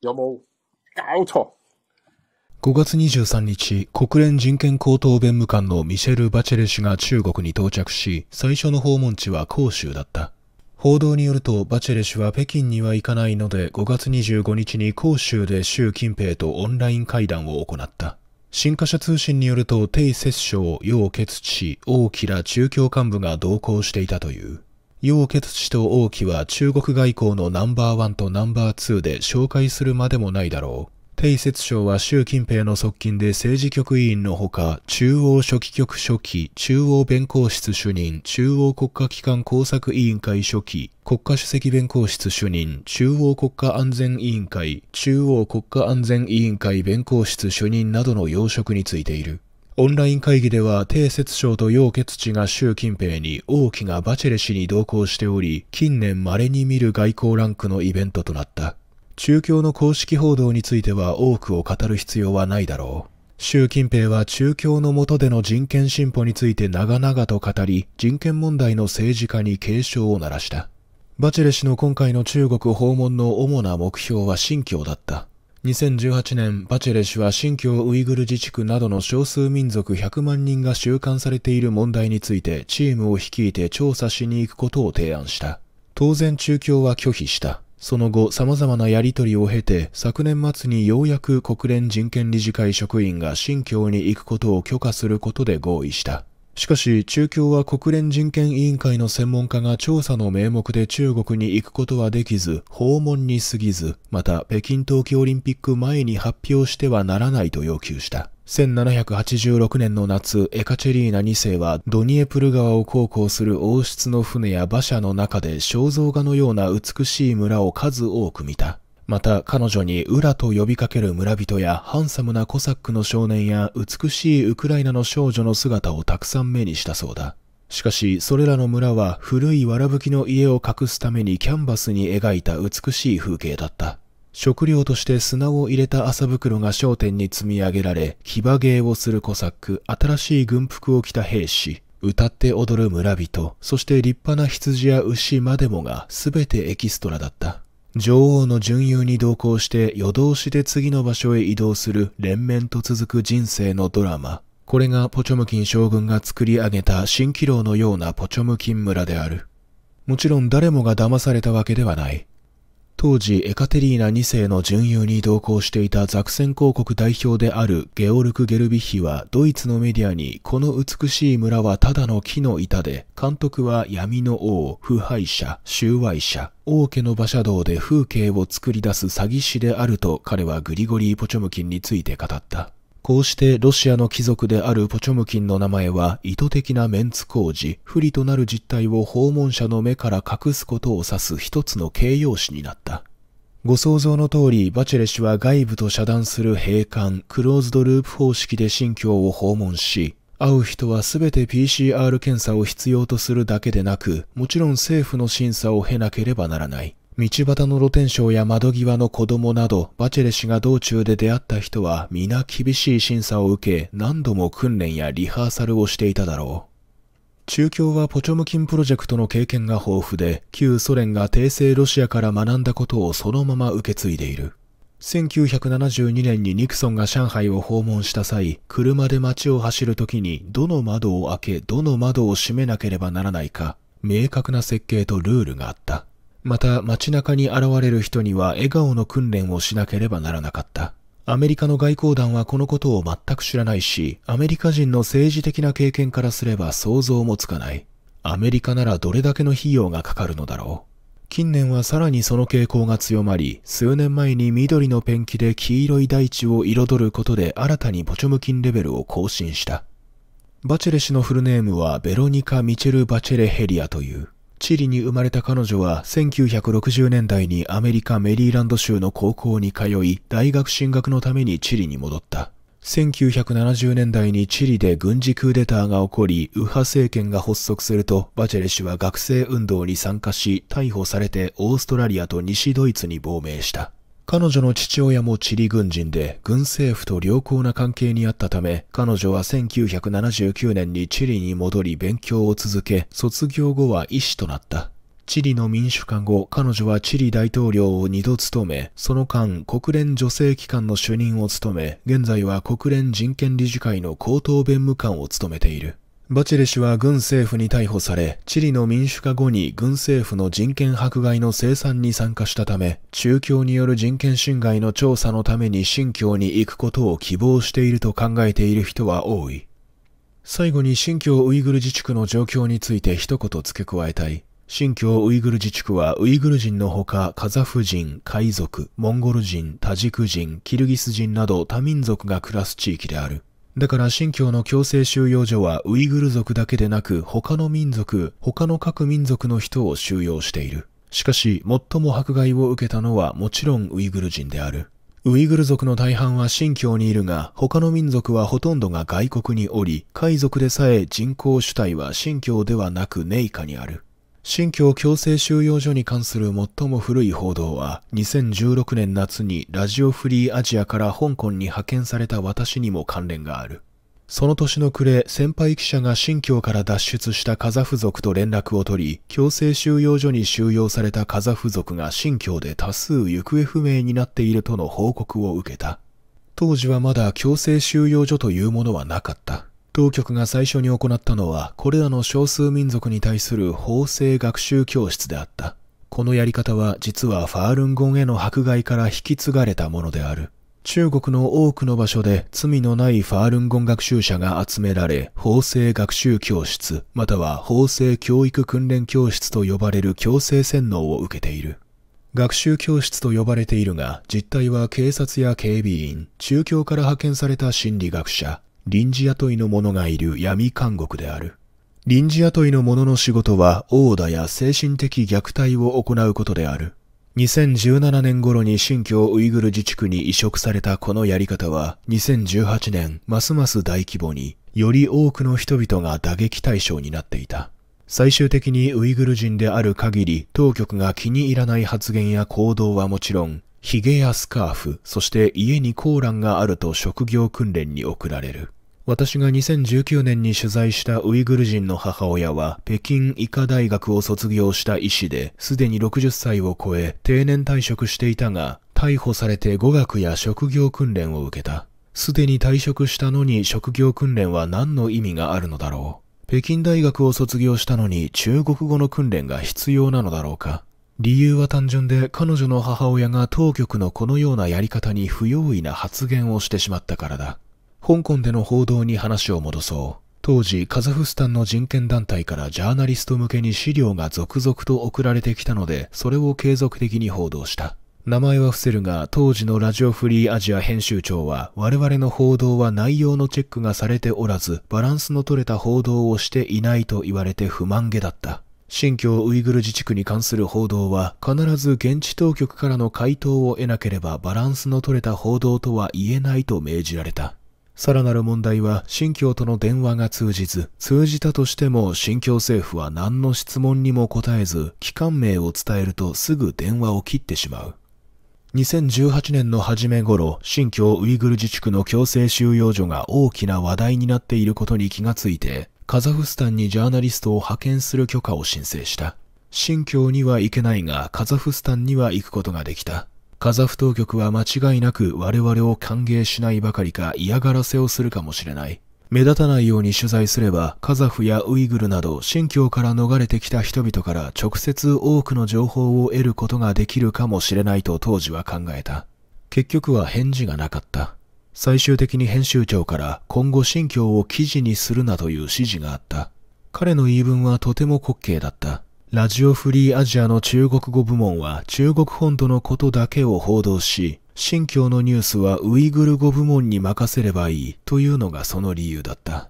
有冇搞5月23日、国連人権高等弁務官のミシェル・バチェレ氏が中国に到着し、最初の訪問地は広州だった。報道によると、バチェレ氏は北京には行かないので、5月25日に広州で習近平とオンライン会談を行った。新華社通信によると、鄭摂政、楊潔氏、王吉ら中共幹部が同行していたという。楊潔氏と王毅は中国外交のナンバーワンとナンバーツーで紹介するまでもないだろう。鄭節省は習近平の側近で政治局委員のほか、中央書記局書記、中央弁公室主任、中央国家機関工作委員会書記、国家主席弁公室主任、中央国家安全委員会、中央国家安全委員会弁公室主任などの要職についている。オンライン会議では、定節省と楊潔地が習近平に、王毅がバチェレ氏に同行しており、近年稀に見る外交ランクのイベントとなった。中共の公式報道については多くを語る必要はないだろう。習近平は中共の下での人権進歩について長々と語り、人権問題の政治家に警鐘を鳴らした。バチェレ氏の今回の中国訪問の主な目標は新疆だった。2018年、バチェレ氏は新疆ウイグル自治区などの少数民族100万人が収監されている問題についてチームを率いて調査しに行くことを提案した。当然中共は拒否した。その後、様々なやり取りを経て、昨年末にようやく国連人権理事会職員が新疆に行くことを許可することで合意した。しかし、中共は国連人権委員会の専門家が調査の名目で中国に行くことはできず、訪問に過ぎず、また北京冬季オリンピック前に発表してはならないと要求した。1786年の夏、エカチェリーナ2世はドニエプル川を航行する王室の船や馬車の中で肖像画のような美しい村を数多く見た。また彼女にウラと呼びかける村人やハンサムなコサックの少年や美しいウクライナの少女の姿をたくさん目にしたそうだ。しかし、それらの村は古いわらぶきの家を隠すためにキャンバスに描いた美しい風景だった。食料として砂を入れた麻袋が商店に積み上げられ、騎馬芸をするコサック、新しい軍服を着た兵士、歌って踊る村人、そして立派な羊や牛までもが全てエキストラだった。女王の巡遊に同行して夜通しで次の場所へ移動する連綿と続く人生のドラマ。これがポチョムキン将軍が作り上げた蜃気楼のようなポチョムキン村である。もちろん誰もが騙されたわけではない。当時エカテリーナ2世の準優に同行していたザクセン公国代表であるゲオルク・ゲルビヒはドイツのメディアにこの美しい村はただの木の板で監督は闇の王、腐敗者、収賄者、王家の馬車道で風景を作り出す詐欺師であると彼はグリゴリー・ポチョムキンについて語った。こうしてロシアの貴族であるポチョムキンの名前は意図的なメンツ工事、不利となる実態を訪問者の目から隠すことを指す一つの形容詞になった。ご想像の通り、バチェレ氏は外部と遮断する閉館、クローズドループ方式で新疆を訪問し、会う人は全て PCR 検査を必要とするだけでなく、もちろん政府の審査を経なければならない。道端の露天商や窓際の子供など、バチェレ氏が道中で出会った人は皆厳しい審査を受け、何度も訓練やリハーサルをしていただろう。中共はポチョムキンプロジェクトの経験が豊富で、旧ソ連が帝政ロシアから学んだことをそのまま受け継いでいる。1972年にニクソンが上海を訪問した際、車で街を走るときにどの窓を開け、どの窓を閉めなければならないか、明確な設計とルールがあった。また街中に現れる人には笑顔の訓練をしなければならなかった。アメリカの外交団はこのことを全く知らないし、アメリカ人の政治的な経験からすれば想像もつかない。アメリカならどれだけの費用がかかるのだろう。近年はさらにその傾向が強まり、数年前に緑のペンキで黄色い大地を彩ることで新たにポチョムキンレベルを更新した。バチェレ氏のフルネームはベロニカ・ミチェル・バチェレヘリアという。チリに生まれた彼女は1960年代にアメリカメリーランド州の高校に通い大学進学のためにチリに戻った。1970年代にチリで軍事クーデターが起こり、右派政権が発足すると、バチェレ氏は学生運動に参加し、逮捕されてオーストラリアと西ドイツに亡命した。彼女の父親もチリ軍人で軍政府と良好な関係にあったため、彼女は1979年にチリに戻り勉強を続け、卒業後は医師となった。チリの民主化後、彼女はチリ大統領を二度務め、その間、国連女性機関の主任を務め、現在は国連人権理事会の高等弁務官を務めている。バチレ氏は軍政府に逮捕され、チリの民主化後に軍政府の人権迫害の生産に参加したため、中共による人権侵害の調査のために新疆に行くことを希望していると考えている人は多い。最後に新疆ウイグル自治区の状況について一言付け加えたい。新疆ウイグル自治区はウイグル人のほかカザフ人、海賊、モンゴル人、タジク人、キルギス人など多民族が暮らす地域である。だから新疆の強制収容所はウイグル族だけでなく他の民族、他の各民族の人を収容している。しかし、最も迫害を受けたのはもちろんウイグル人である。ウイグル族の大半は新疆にいるが、他の民族はほとんどが外国におり、海賊でさえ人口主体は新疆ではなくネイカにある。新疆強制収容所に関する最も古い報道は2016年夏にラジオフリーアジアから香港に派遣された私にも関連がある。その年の暮れ、先輩記者が新疆から脱出したカザフ族と連絡を取り、強制収容所に収容されたカザフ族が新疆で多数行方不明になっているとの報告を受けた。当時はまだ強制収容所というものはなかった。当局が最初に行ったのは、これらの少数民族に対する法制学習教室であった。このやり方は実はファールンゴンへの迫害から引き継がれたものである。中国の多くの場所で罪のないファールンゴン学習者が集められ、法制学習教室、または法制教育訓練教室と呼ばれる強制洗脳を受けている。学習教室と呼ばれているが、実態は警察や警備員、中共から派遣された心理学者、臨時雇いの者がいる闇監獄である。臨時雇いの者の仕事は殴打や精神的虐待を行うことである。2017年頃に新疆ウイグル自治区に移植されたこのやり方は2018年ますます大規模により多くの人々が打撃対象になっていた。最終的にウイグル人である限り当局が気に入らない発言や行動はもちろんヒゲやスカーフ、そして家にコーランがあると職業訓練に送られる。私が2019年に取材したウイグル人の母親は、北京医科大学を卒業した医師で、すでに60歳を超え、定年退職していたが、逮捕されて語学や職業訓練を受けた。すでに退職したのに職業訓練は何の意味があるのだろう。北京大学を卒業したのに中国語の訓練が必要なのだろうか。理由は単純で彼女の母親が当局のこのようなやり方に不用意な発言をしてしまったからだ。香港での報道に話を戻そう。当時、カザフスタンの人権団体からジャーナリスト向けに資料が続々と送られてきたので、それを継続的に報道した。名前は伏せるが、当時のラジオフリーアジア編集長は、我々の報道は内容のチェックがされておらず、バランスの取れた報道をしていないと言われて不満げだった。新疆ウイグル自治区に関する報道は必ず現地当局からの回答を得なければバランスの取れた報道とは言えないと命じられた。さらなる問題は新疆との電話が通じず、通じたとしても新疆政府は何の質問にも答えず、機関名を伝えるとすぐ電話を切ってしまう。2018年の初め頃、新疆ウイグル自治区の強制収容所が大きな話題になっていることに気がついて、カザフスタンにジャーナリストを派遣する許可を申請した。新疆には行けないが、カザフスタンには行くことができた。カザフ当局は間違いなく我々を歓迎しないばかりか嫌がらせをするかもしれない。目立たないように取材すれば、カザフやウイグルなど新疆から逃れてきた人々から直接多くの情報を得ることができるかもしれないと当時は考えた。結局は返事がなかった。最終的に編集長から今後心教を記事にするなという指示があった。彼の言い分はとても滑稽だった。ラジオフリーアジアの中国語部門は中国本土のことだけを報道し、新疆のニュースはウイグル語部門に任せればいいというのがその理由だった。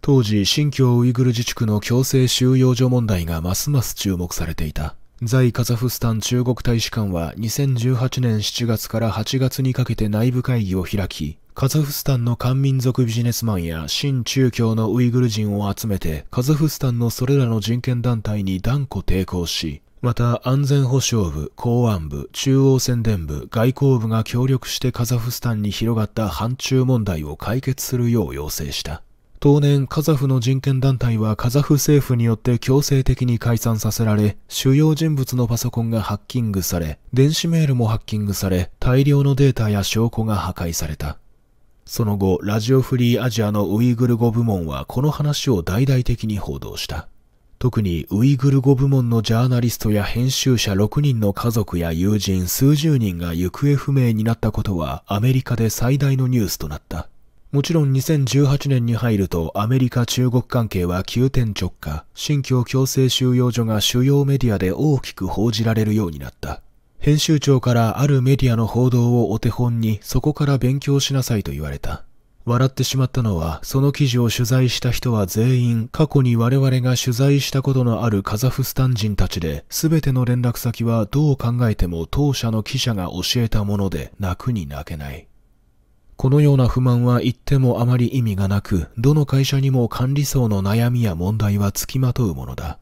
当時、新疆ウイグル自治区の強制収容所問題がますます注目されていた。在カザフスタン中国大使館は2018年7月から8月にかけて内部会議を開き、カザフスタンの漢民族ビジネスマンや新中共のウイグル人を集めて、カザフスタンのそれらの人権団体に断固抵抗し、また安全保障部、公安部、中央宣伝部、外交部が協力してカザフスタンに広がった反中問題を解決するよう要請した。当年、カザフの人権団体はカザフ政府によって強制的に解散させられ、主要人物のパソコンがハッキングされ、電子メールもハッキングされ、大量のデータや証拠が破壊された。その後、ラジオフリーアジアのウイグル語部門はこの話を大々的に報道した。特にウイグル語部門のジャーナリストや編集者6人の家族や友人数十人が行方不明になったことはアメリカで最大のニュースとなった。もちろん2018年に入るとアメリカ中国関係は急転直下、新疆強制収容所が主要メディアで大きく報じられるようになった。編集長からあるメディアの報道をお手本にそこから勉強しなさいと言われた。笑ってしまったのは、その記事を取材した人は全員過去に我々が取材したことのあるカザフスタン人たちで、全ての連絡先はどう考えても当社の記者が教えたもので泣くに泣けない。このような不満は言ってもあまり意味がなく、どの会社にも管理層の悩みや問題は付きまとうものだ。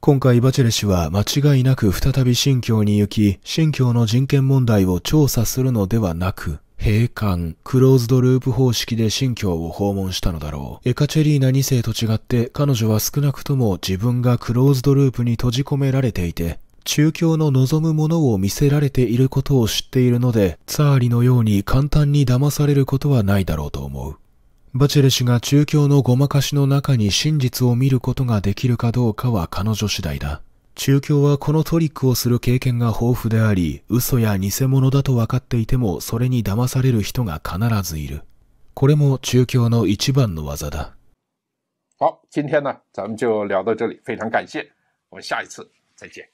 今回バチェレ氏は間違いなく再び新疆に行き、新疆の人権問題を調査するのではなく、閉館、クローズドループ方式で新疆を訪問したのだろう。エカチェリーナ2世と違って彼女は少なくとも自分がクローズドループに閉じ込められていて、中共の望むものを見せられていることを知っているので、ツァーリのように簡単に騙されることはないだろうと思う。バチェレ氏が中共のごまかしの中に真実を見ることができるかどうかは彼女次第だ。中共はこのトリックをする経験が豊富であり、嘘や偽物だと分かっていても、それに騙される人が必ずいる。これも中共の一番の技だ。好，今天呢，咱们就聊到这里，非常感谢，我们下一次再见。